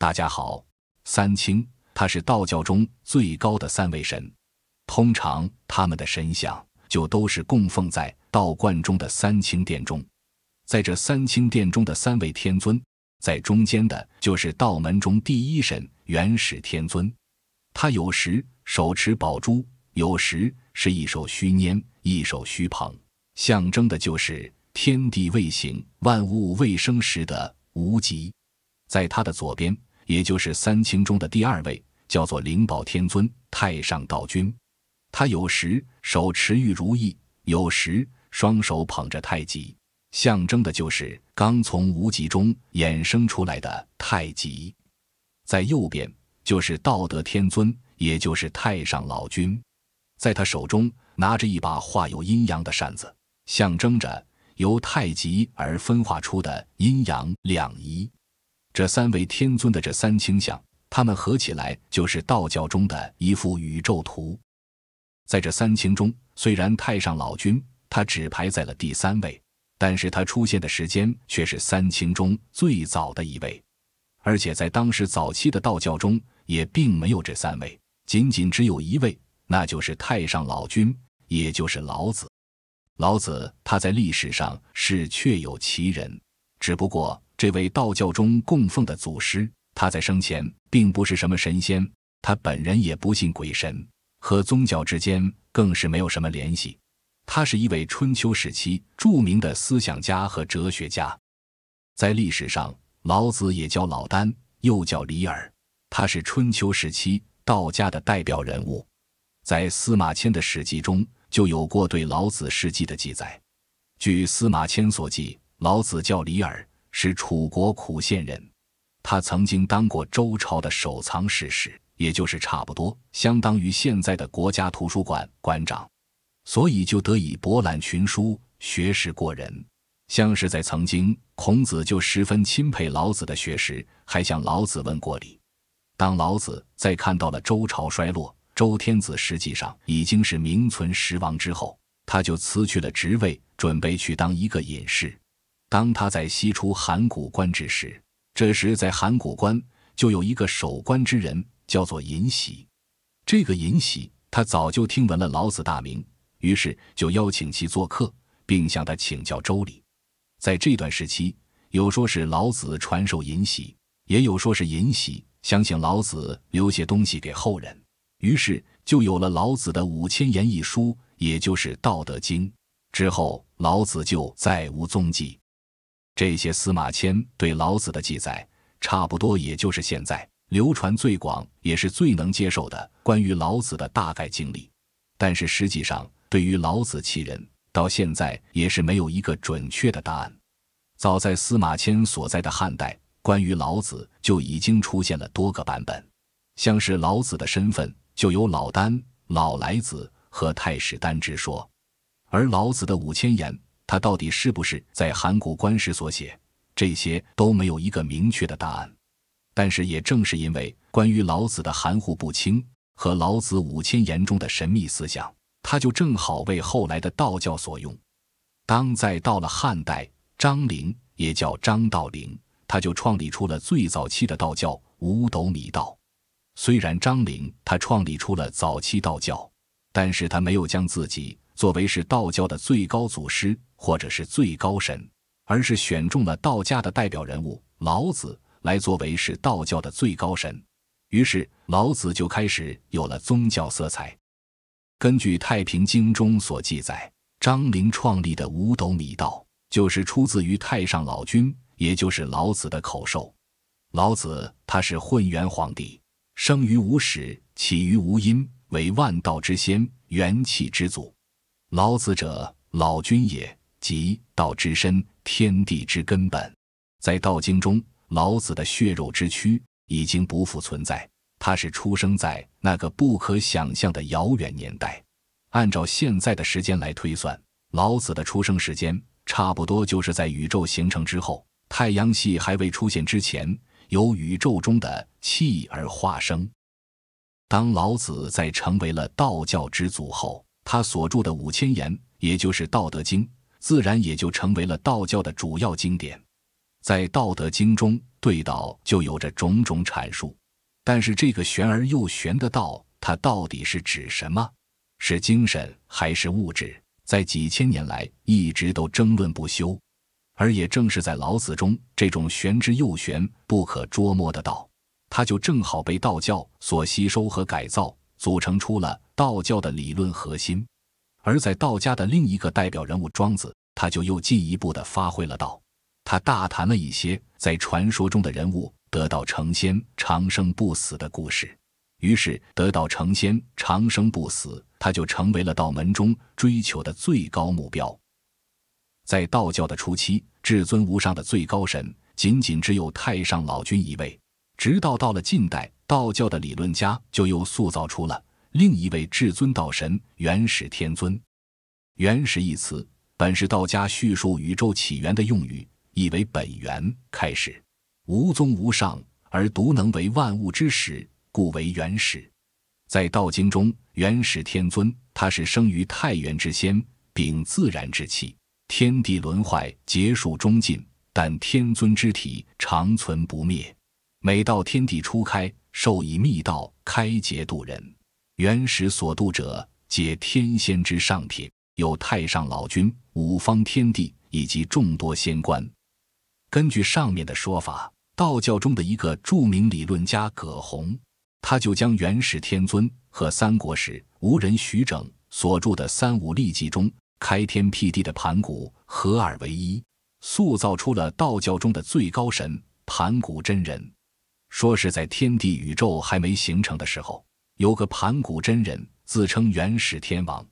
大家好，三清他是道教中最高的三位神，通常他们的神像就都是供奉在道观中的三清殿中。在这三清殿中的三位天尊，在中间的就是道门中第一神元始天尊，他有时手持宝珠，有时是一手虚拈，一手虚捧，象征的就是天地未形、万物未生时的无极。在他的左边。也就是三清中的第二位，叫做灵宝天尊、太上道君。他有时手持玉如意，有时双手捧着太极，象征的就是刚从无极中衍生出来的太极。在右边就是道德天尊，也就是太上老君，在他手中拿着一把画有阴阳的扇子，象征着由太极而分化出的阴阳两仪。这三位天尊的这三清像，他们合起来就是道教中的一幅宇宙图。在这三清中，虽然太上老君他只排在了第三位，但是他出现的时间却是三清中最早的一位。而且在当时早期的道教中，也并没有这三位，仅仅只有一位，那就是太上老君，也就是老子。老子他在历史上是确有其人，只不过。这位道教中供奉的祖师，他在生前并不是什么神仙，他本人也不信鬼神，和宗教之间更是没有什么联系。他是一位春秋时期著名的思想家和哲学家，在历史上，老子也叫老聃，又叫李耳。他是春秋时期道家的代表人物，在司马迁的史记中就有过对老子事迹的记载。据司马迁所记，老子叫李耳。是楚国苦县人，他曾经当过周朝的守藏史，史也就是差不多相当于现在的国家图书馆馆长，所以就得以博览群书，学识过人。像是在曾经，孔子就十分钦佩老子的学识，还向老子问过礼。当老子在看到了周朝衰落，周天子实际上已经是名存实亡之后，他就辞去了职位，准备去当一个隐士。当他在西出函谷关之时，这时在函谷关就有一个守关之人，叫做尹喜。这个尹喜，他早就听闻了老子大名，于是就邀请其做客，并向他请教周礼。在这段时期，有说是老子传授尹喜，也有说是尹喜想请老子留些东西给后人，于是就有了老子的五千言一书，也就是《道德经》。之后，老子就再无踪迹。这些司马迁对老子的记载，差不多也就是现在流传最广也是最能接受的关于老子的大概经历。但是实际上，对于老子其人，到现在也是没有一个准确的答案。早在司马迁所在的汉代，关于老子就已经出现了多个版本，像是老子的身份就有老聃、老莱子和太史丹之说，而老子的五千言。他到底是不是在函谷关时所写，这些都没有一个明确的答案。但是，也正是因为关于老子的含糊不清和老子五千言中的神秘思想，他就正好为后来的道教所用。当在到了汉代，张陵也叫张道陵，他就创立出了最早期的道教五斗米道。虽然张陵他创立出了早期道教，但是他没有将自己。作为是道教的最高祖师，或者是最高神，而是选中了道家的代表人物老子来作为是道教的最高神。于是老子就开始有了宗教色彩。根据《太平经》中所记载，张陵创立的五斗米道就是出自于太上老君，也就是老子的口授。老子他是混元皇帝，生于无始，起于无因，为万道之先，元气之祖。老子者，老君也，即道之身，天地之根本。在《道经》中，老子的血肉之躯已经不复存在，他是出生在那个不可想象的遥远年代。按照现在的时间来推算，老子的出生时间差不多就是在宇宙形成之后，太阳系还未出现之前，由宇宙中的气而化生。当老子在成为了道教之祖后。他所著的五千言，也就是《道德经》，自然也就成为了道教的主要经典。在《道德经》中，对“道”就有着种种阐述。但是，这个玄而又玄的“道”，它到底是指什么？是精神还是物质？在几千年来，一直都争论不休。而也正是在老子中，这种玄之又玄、不可捉摸的“道”，它就正好被道教所吸收和改造，组成出了。道教的理论核心，而在道家的另一个代表人物庄子，他就又进一步的发挥了道，他大谈了一些在传说中的人物得道成仙、长生不死的故事。于是，得道成仙、长生不死，他就成为了道门中追求的最高目标。在道教的初期，至尊无上的最高神仅仅只有太上老君一位，直到到了近代，道教的理论家就又塑造出了。另一位至尊道神——元始天尊。元始一词本是道家叙述宇宙起源的用语，意为本源、开始，无宗无上，而独能为万物之始，故为元始。在《道经》中，元始天尊他是生于太元之仙，秉自然之气，天地轮坏结束终尽，但天尊之体长存不灭。每到天地初开，授以密道，开劫度人。元始所度者，皆天仙之上品，有太上老君、五方天地以及众多仙官。根据上面的说法，道教中的一个著名理论家葛洪，他就将元始天尊和三国时吴人徐整所著的《三五历记》中开天辟地的盘古合二为一，塑造出了道教中的最高神盘古真人。说是在天地宇宙还没形成的时候。有个盘古真人自称元始天王，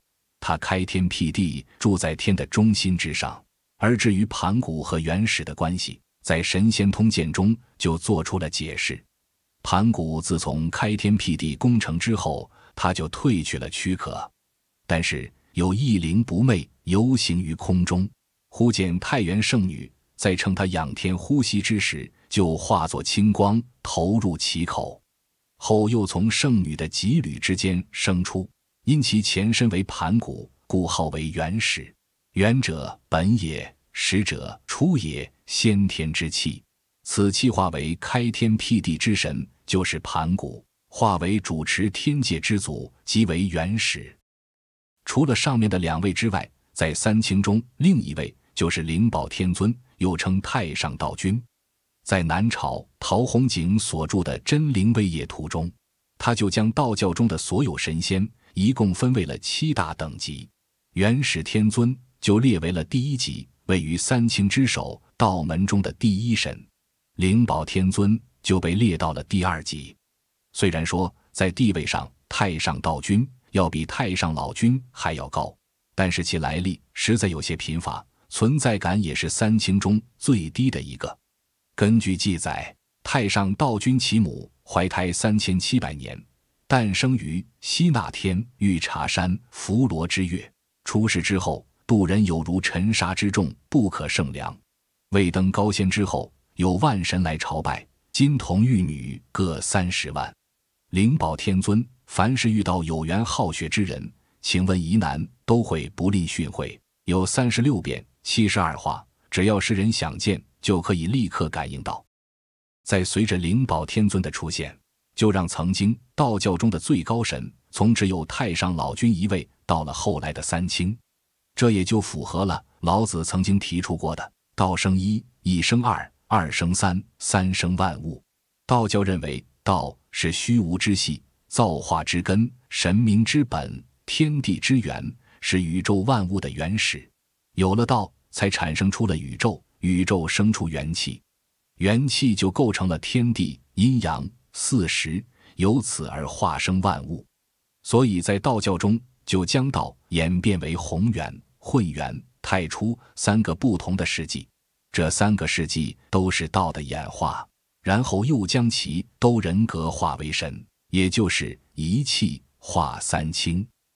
他开天辟地，住在天的中心之上。而至于盘古和元始的关系，在《神仙通鉴》中就做出了解释：盘古自从开天辟地功成之后，他就褪去了躯壳，但是有一灵不昧，游行于空中。忽见太原圣女在称他仰天呼吸之时，就化作青光投入其口。后又从圣女的脊膂之间生出，因其前身为盘古，故号为元始。元者本也，始者初也，先天之气。此气化为开天辟地之神，就是盘古；化为主持天界之祖，即为元始。除了上面的两位之外，在三清中另一位就是灵宝天尊，又称太上道君。在南朝陶弘景所著的《真灵位业图》中，他就将道教中的所有神仙一共分为了七大等级，元始天尊就列为了第一级，位于三清之首，道门中的第一神；灵宝天尊就被列到了第二级。虽然说在地位上太上道君要比太上老君还要高，但是其来历实在有些贫乏，存在感也是三清中最低的一个。根据记载，太上道君其母怀胎三千七百年，诞生于西那天玉茶山伏罗之月。出世之后，渡人有如尘沙之众，不可胜量。未登高仙之后，有万神来朝拜，金童玉女各三十万。灵宝天尊，凡是遇到有缘好学之人，请问疑难，都会不吝训诲，有三十六变，七十二化，只要是人想见。就可以立刻感应到，在随着灵宝天尊的出现，就让曾经道教中的最高神从只有太上老君一位，到了后来的三清，这也就符合了老子曾经提出过的“道生一，一生二，二生三，三生万物”。道教认为，道是虚无之系，造化之根，神明之本，天地之源，是宇宙万物的原始。有了道，才产生出了宇宙。宇宙生出元气，元气就构成了天地阴阳四时，由此而化生万物。所以在道教中，就将道演变为宏元、混元、太初三个不同的世纪。这三个世纪都是道的演化，然后又将其都人格化为神，也就是一气化三清。